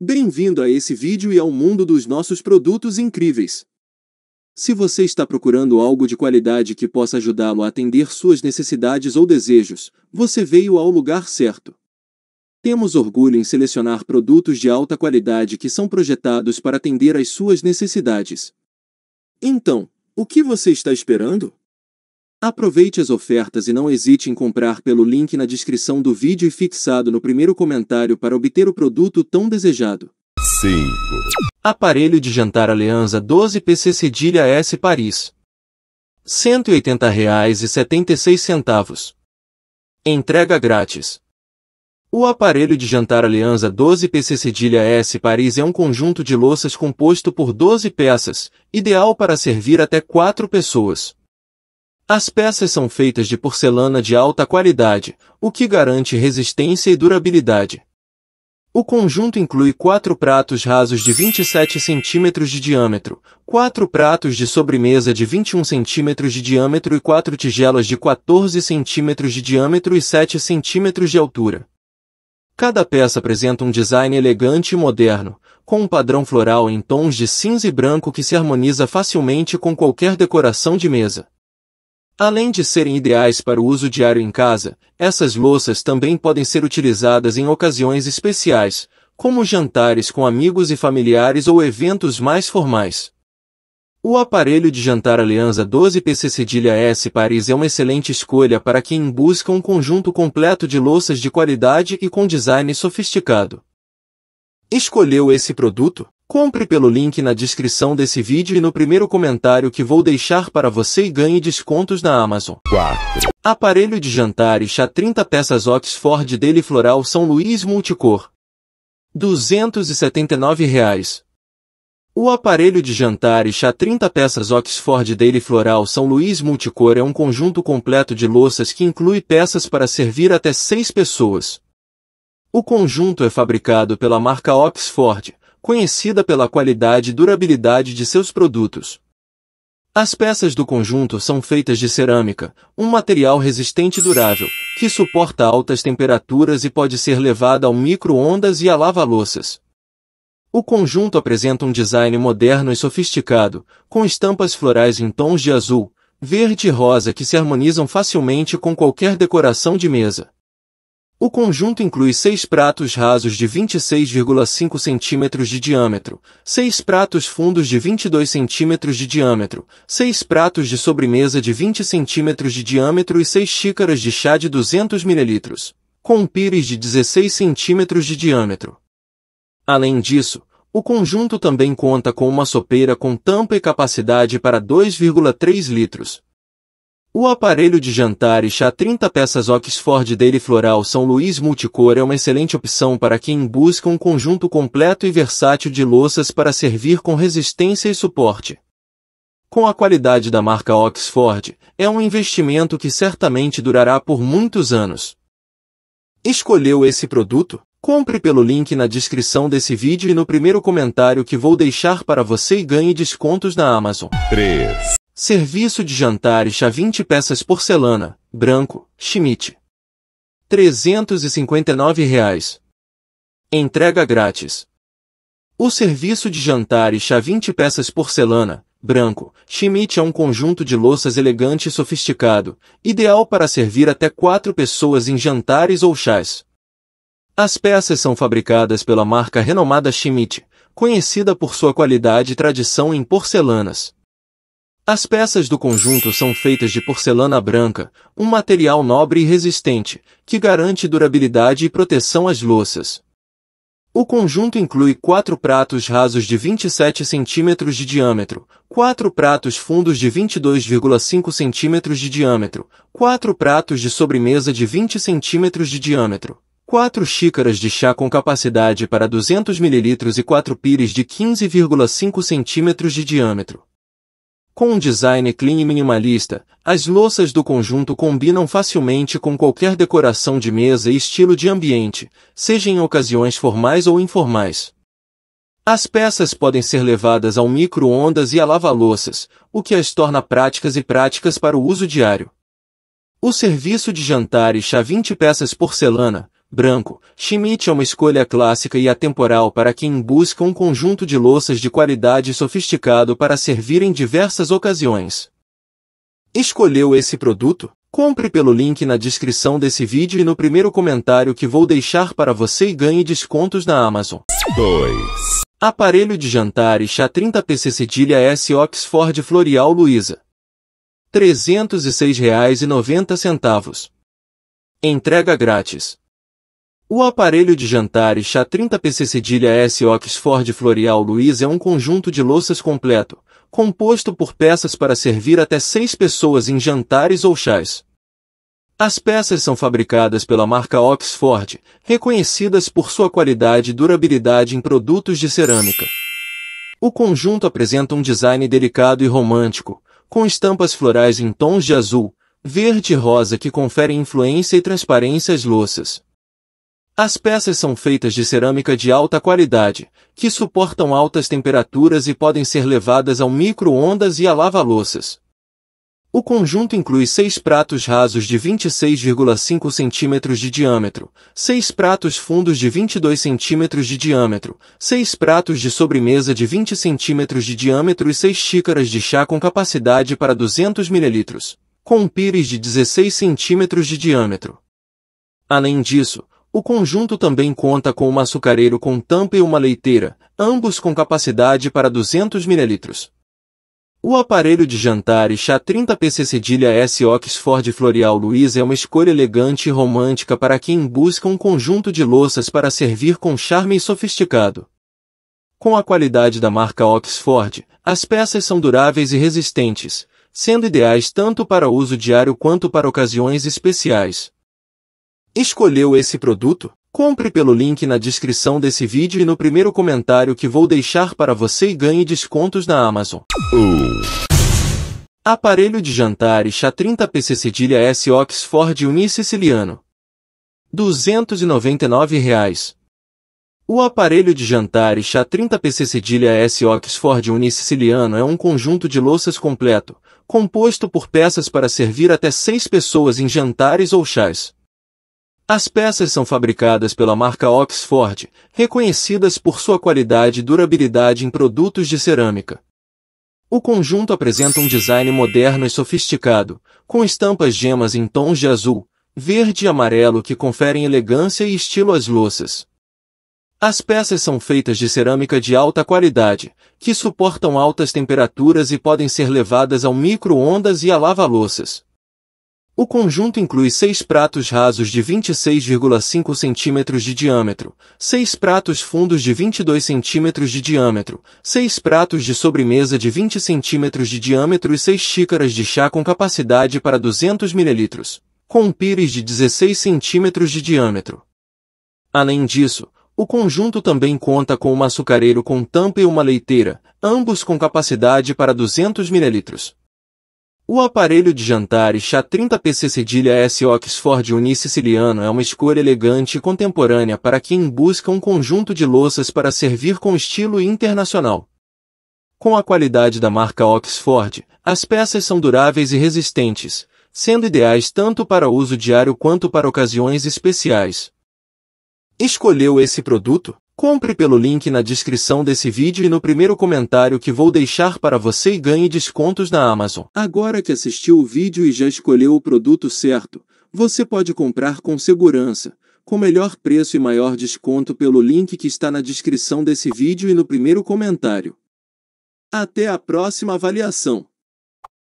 Bem-vindo a esse vídeo e ao mundo dos nossos produtos incríveis. Se você está procurando algo de qualidade que possa ajudá-lo a atender suas necessidades ou desejos, você veio ao lugar certo. Temos orgulho em selecionar produtos de alta qualidade que são projetados para atender às suas necessidades. Então, o que você está esperando? Aproveite as ofertas e não hesite em comprar pelo link na descrição do vídeo e fixado no primeiro comentário para obter o produto tão desejado. 5. Aparelho de jantar Alianza 12 PC Cedilha S Paris. R$ 180,76. Entrega grátis. O aparelho de jantar Alianza 12 PC Cedilha S Paris é um conjunto de louças composto por 12 peças, ideal para servir até 4 pessoas. As peças são feitas de porcelana de alta qualidade, o que garante resistência e durabilidade. O conjunto inclui quatro pratos rasos de 27 cm de diâmetro, quatro pratos de sobremesa de 21 cm de diâmetro e quatro tigelas de 14 cm de diâmetro e 7 cm de altura. Cada peça apresenta um design elegante e moderno, com um padrão floral em tons de cinza e branco que se harmoniza facilmente com qualquer decoração de mesa. Além de serem ideais para o uso diário em casa, essas louças também podem ser utilizadas em ocasiões especiais, como jantares com amigos e familiares ou eventos mais formais. O aparelho de jantar Alianza 12 PC Cedilha S Paris é uma excelente escolha para quem busca um conjunto completo de louças de qualidade e com design sofisticado. Escolheu esse produto? Compre pelo link na descrição desse vídeo e no primeiro comentário que vou deixar para você e ganhe descontos na Amazon. 4. Aparelho de jantar e chá 30 peças Oxford Daily Floral São Luís Multicor. R$ 279. O aparelho de jantar e chá 30 peças Oxford Daily Floral São Luís Multicor é um conjunto completo de louças que inclui peças para servir até seis pessoas. O conjunto é fabricado pela marca Oxford, conhecida pela qualidade e durabilidade de seus produtos. As peças do conjunto são feitas de cerâmica, um material resistente e durável, que suporta altas temperaturas e pode ser levado ao micro-ondas e a lava-louças. O conjunto apresenta um design moderno e sofisticado, com estampas florais em tons de azul, verde e rosa que se harmonizam facilmente com qualquer decoração de mesa. O conjunto inclui seis pratos rasos de 26,5 cm de diâmetro, seis pratos fundos de 22 cm de diâmetro, seis pratos de sobremesa de 20 cm de diâmetro e seis xícaras de chá de 200 ml, com pires de 16 cm de diâmetro. Além disso, o conjunto também conta com uma sopeira com tampa e capacidade para 2,3 litros, o aparelho de jantar e chá 30 peças Oxford Daily Floral São Luís Multicor é uma excelente opção para quem busca um conjunto completo e versátil de louças para servir com resistência e suporte. Com a qualidade da marca Oxford, é um investimento que certamente durará por muitos anos. Escolheu esse produto? Compre pelo link na descrição desse vídeo e no primeiro comentário que vou deixar para você e ganhe descontos na Amazon. 3. Serviço de jantar e chá 20 peças porcelana, branco, Schmidt. R$ 359. Reais. Entrega grátis. O serviço de jantar e chá 20 peças porcelana, branco, Schmidt é um conjunto de louças elegante e sofisticado, ideal para servir até quatro pessoas em jantares ou chás. As peças são fabricadas pela marca renomada Schmidt, conhecida por sua qualidade e tradição em porcelanas. As peças do conjunto são feitas de porcelana branca, um material nobre e resistente, que garante durabilidade e proteção às louças. O conjunto inclui quatro pratos rasos de 27 cm de diâmetro, quatro pratos fundos de 22,5 cm de diâmetro, quatro pratos de sobremesa de 20 cm de diâmetro. 4 xícaras de chá com capacidade para 200 ml e 4 pires de 15,5 cm de diâmetro. Com um design clean e minimalista, as louças do conjunto combinam facilmente com qualquer decoração de mesa e estilo de ambiente, seja em ocasiões formais ou informais. As peças podem ser levadas ao micro-ondas e a lava-louças, o que as torna práticas e práticas para o uso diário. O serviço de jantar e chá 20 peças porcelana, branco. Schmidt é uma escolha clássica e atemporal para quem busca um conjunto de louças de qualidade sofisticado para servir em diversas ocasiões. Escolheu esse produto? Compre pelo link na descrição desse vídeo e no primeiro comentário que vou deixar para você e ganhe descontos na Amazon. 2. Aparelho de jantar e chá 30pc cedilha S Oxford Floreal Luiza. R$ 306,90. Entrega grátis. O aparelho de jantar e chá 30 PC Cedilha S. Oxford Floreal Luiz é um conjunto de louças completo, composto por peças para servir até seis pessoas em jantares ou chás. As peças são fabricadas pela marca Oxford, reconhecidas por sua qualidade e durabilidade em produtos de cerâmica. O conjunto apresenta um design delicado e romântico, com estampas florais em tons de azul, verde e rosa que conferem influência e transparência às louças. As peças são feitas de cerâmica de alta qualidade, que suportam altas temperaturas e podem ser levadas ao micro-ondas e a lava-louças. O conjunto inclui seis pratos rasos de 26,5 cm de diâmetro, seis pratos fundos de 22 cm de diâmetro, seis pratos de sobremesa de 20 cm de diâmetro e seis xícaras de chá com capacidade para 200 ml, com pires de 16 cm de diâmetro. Além disso, o conjunto também conta com um açucareiro com tampa e uma leiteira, ambos com capacidade para 200 ml. O aparelho de jantar e chá 30 PC Cedilha S Oxford Floreal Luiz é uma escolha elegante e romântica para quem busca um conjunto de louças para servir com charme e sofisticado. Com a qualidade da marca Oxford, as peças são duráveis e resistentes, sendo ideais tanto para uso diário quanto para ocasiões especiais. Escolheu esse produto? Compre pelo link na descrição desse vídeo e no primeiro comentário que vou deixar para você e ganhe descontos na Amazon. Uh. Aparelho de jantar e chá 30 PC Cedilha S Oxford Uniciciliano. R$ 299,00. O aparelho de jantar e chá 30 PC Cedilha S Oxford Uniciliano é um conjunto de louças completo, composto por peças para servir até seis pessoas em jantares ou chás. As peças são fabricadas pela marca Oxford, reconhecidas por sua qualidade e durabilidade em produtos de cerâmica. O conjunto apresenta um design moderno e sofisticado, com estampas gemas em tons de azul, verde e amarelo que conferem elegância e estilo às louças. As peças são feitas de cerâmica de alta qualidade, que suportam altas temperaturas e podem ser levadas ao micro-ondas e a lava-louças. O conjunto inclui seis pratos rasos de 26,5 cm de diâmetro, seis pratos fundos de 22 cm de diâmetro, seis pratos de sobremesa de 20 cm de diâmetro e seis xícaras de chá com capacidade para 200 ml, com pires de 16 cm de diâmetro. Além disso, o conjunto também conta com um açucareiro com tampa e uma leiteira, ambos com capacidade para 200 ml. O aparelho de jantar e chá 30 PC Cedilha S. Oxford Uniciciliano é uma escolha elegante e contemporânea para quem busca um conjunto de louças para servir com estilo internacional. Com a qualidade da marca Oxford, as peças são duráveis e resistentes, sendo ideais tanto para uso diário quanto para ocasiões especiais. Escolheu esse produto? Compre pelo link na descrição desse vídeo e no primeiro comentário que vou deixar para você e ganhe descontos na Amazon. Agora que assistiu o vídeo e já escolheu o produto certo, você pode comprar com segurança, com melhor preço e maior desconto pelo link que está na descrição desse vídeo e no primeiro comentário. Até a próxima avaliação!